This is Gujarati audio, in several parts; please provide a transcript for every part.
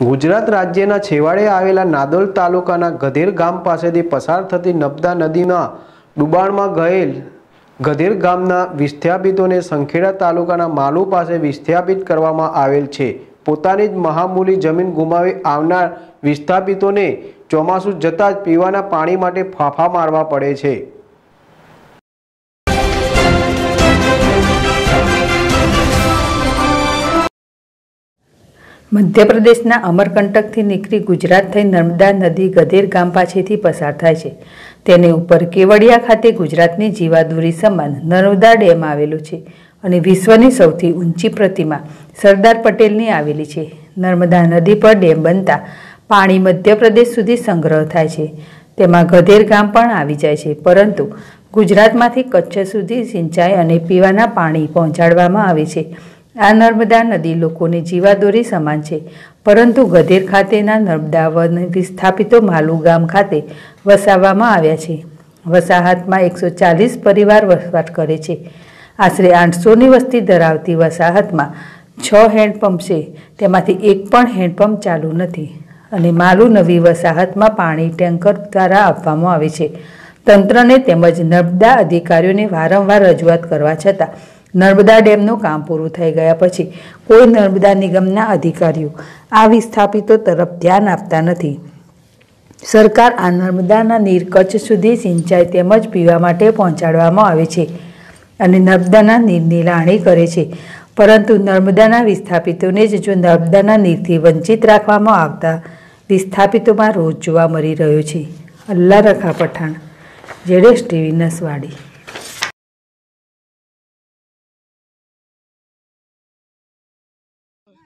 ગુજરાત રાજ્યના છેવાડે આવેલા નાદોલ તાલુકાના ગધેર ગામ પાસેથી પસાર થતી નબદા નદીના ડુબાણમાં ગયેલ ગધેર ગામના વિસ્થાપિતોને સંખેડા તાલુકાના માલુ પાસે વિસ્થાપિત કરવામાં આવેલ છે પોતાની જ મહામૂલી જમીન ગુમાવી આવનાર વિસ્થાપિતોને ચોમાસું જતાં જ પીવાના પાણી માટે ફાંફા મારવા પડે છે મધ્યપ્રદેશના અમરકંટકથી નીકળી ગુજરાત થઈ નર્મદા નદી ગધેર ગામ પાસેથી પસાર થાય છે તેની ઉપર કેવડિયા ખાતે ગુજરાતની જીવાદુરી સમાન નર્મદા ડેમ આવેલું છે અને વિશ્વની સૌથી ઊંચી પ્રતિમા સરદાર પટેલની આવેલી છે નર્મદા નદી પર ડેમ બનતા પાણી મધ્યપ્રદેશ સુધી સંગ્રહ થાય છે તેમાં ગધેર ગામ પણ આવી જાય છે પરંતુ ગુજરાતમાંથી કચ્છ સુધી સિંચાઈ અને પીવાના પાણી પહોંચાડવામાં આવે છે આ નર્મદા નદી લોકોની જીવાદોરી સમાન છે પરંતુ ગધેર ખાતેના નર્મદા વનથી સ્થાપિતો માલુ ગામ ખાતે વસાવવામાં આવ્યા છે વસાહતમાં એકસો ચાલીસ પરિવાર વસવાટ કરે છે આશરે આઠસોની વસ્તી ધરાવતી વસાહતમાં છ હેન્ડપંપ છે તેમાંથી એક પણ હેન્ડપંપ ચાલુ નથી અને માલુ નવી વસાહતમાં પાણી ટેન્કર દ્વારા આપવામાં આવે છે તંત્રને તેમજ નર્મદા અધિકારીઓને વારંવાર રજૂઆત કરવા છતાં નર્મદા ડેમનું કામ પૂરું થઈ ગયા પછી કોઈ નર્મદા નિગમના અધિકારીઓ આ વિસ્થાપિતો તરફ ધ્યાન આપતા નથી સરકાર આ નર્મદાના નીર કચ્છ સુધી સિંચાઈ તેમજ પીવા માટે પહોંચાડવામાં આવે છે અને નર્મદાના નીરની લાણી કરે છે પરંતુ નર્મદાના વિસ્થાપિતોને જ જો નર્મદાના નીરથી વંચિત રાખવામાં આવતા વિસ્થાપિતોમાં રોજ જોવા મળી રહ્યો છે અલ્લા રખા પઠાણ જેડેશ ટીવી નસવાડી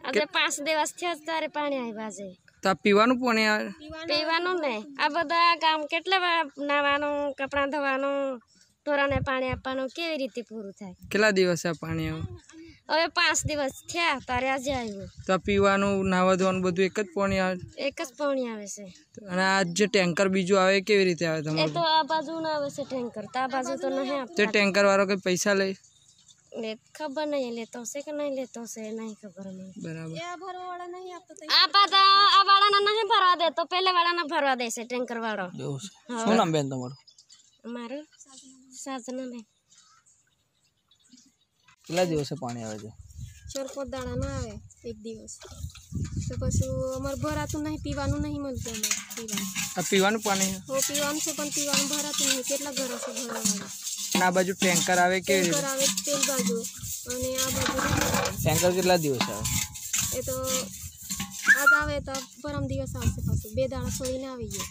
આજે પાંચ દિવસ થયા તારે પાણી આવ્યા છે તો પીવાનું પાણી પીવાનું ને આ બધા કામ કેટલા નાવાનું કપડાં ધોવાનું ઢોરાને પાણી આપવાનું કેવી રીતે પૂરું થાય કેટલા દિવસ આ પાણી આવે હવે પાંચ દિવસ થયા તારે આજે આવ્યું તો પીવાનું નાવા ધોવાનું બધું એક જ પાણી આવે એક જ પાણી આવે છે અને આ જે ટેન્કર બીજું આવે કેવી રીતે આવે તમારે તો આ બાજુ ના આવે છે ટેન્કર તો આ બાજુ તો નહીં તે ટેન્કર વાળો કઈ પૈસા લઈ ले खबर नहीं है लेता से का नहीं लेता से नहीं खबर हमें बराबर ये भरो वाला नहीं आप तो आप आता अब वाला ना नहीं भरवा दे तो पहले वाला ना भरवा दे से टैंकर वाला શું નામ બેન તમારું મારું સાધના બેન કેટલા દિવસે પાણી આવે છે ચાર પાંચ દાડા ના આવે એક દિવસ તો પછી અમારે ભરાતું નહીં પીવાનું નહીં મળતું અમારે પીવાનું આ પીવાનું પાણી હો પીવાનું છે પણ પીવાનું ભરાતું નહીં કેટલા ઘરો છે ભરવાના આ બાજુ ટેન્કર આવે કે ટેન્કર કેટલા દિવસ આવે એ તો આજ આવે તો પરમ દિવસ આવશે પાછું બે દાણા સોઈને આવી ગયો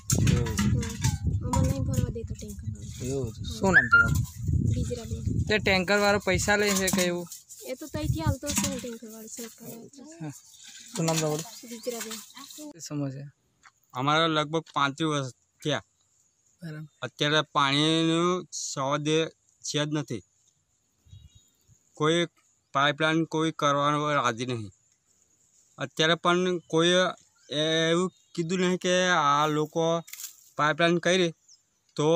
અમને નહીં ભરવા દેતો ટેન્કર એવું શું નામ તમારું બીજરાબેન તે ટેન્કર વાળો પૈસા લે છે કે એવું એ તો તઈથી આવતો છે ટેન્કર વાળો સરકાર શું નામ તમારું બીજરાબેન સમજે અમારા લગભગ પાંત્રીસ વર્ષ થયા અત્યારે પાણીનું સવાદ છે જ નથી કોઈ પાઇપલાઇન કોઈ કરવાનું રાજી નહીં અત્યારે પણ કોઈ એવું કીધું નહીં કે આ લોકો પાઇપલાઇન કરી તો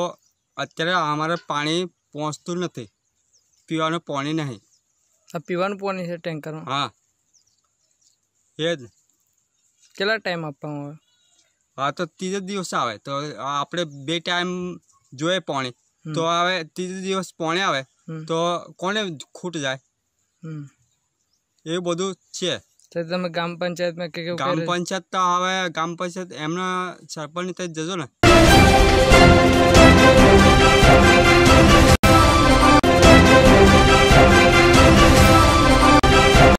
અત્યારે અમારે પાણી પહોંચતું નથી પીવાનું પાણી નહીં પીવાનું પાણી છે ટેન્કરમાં હા એ જ કેટલા ટાઈમ આપવામાં આવે હા તો ત્રીજો દિવસ આવે તો આપણે બે ટાઈમ જોઈએ પાણી તો હવે ત્રીજો દિવસ પાણી આવે તો કોને ખૂટ જાય એવું બધું છે તમે ગ્રામ પંચાયતમાં ગ્રામ પંચાયત તો હવે ગ્રામ પંચાયત એમના સરપંચ જજો ને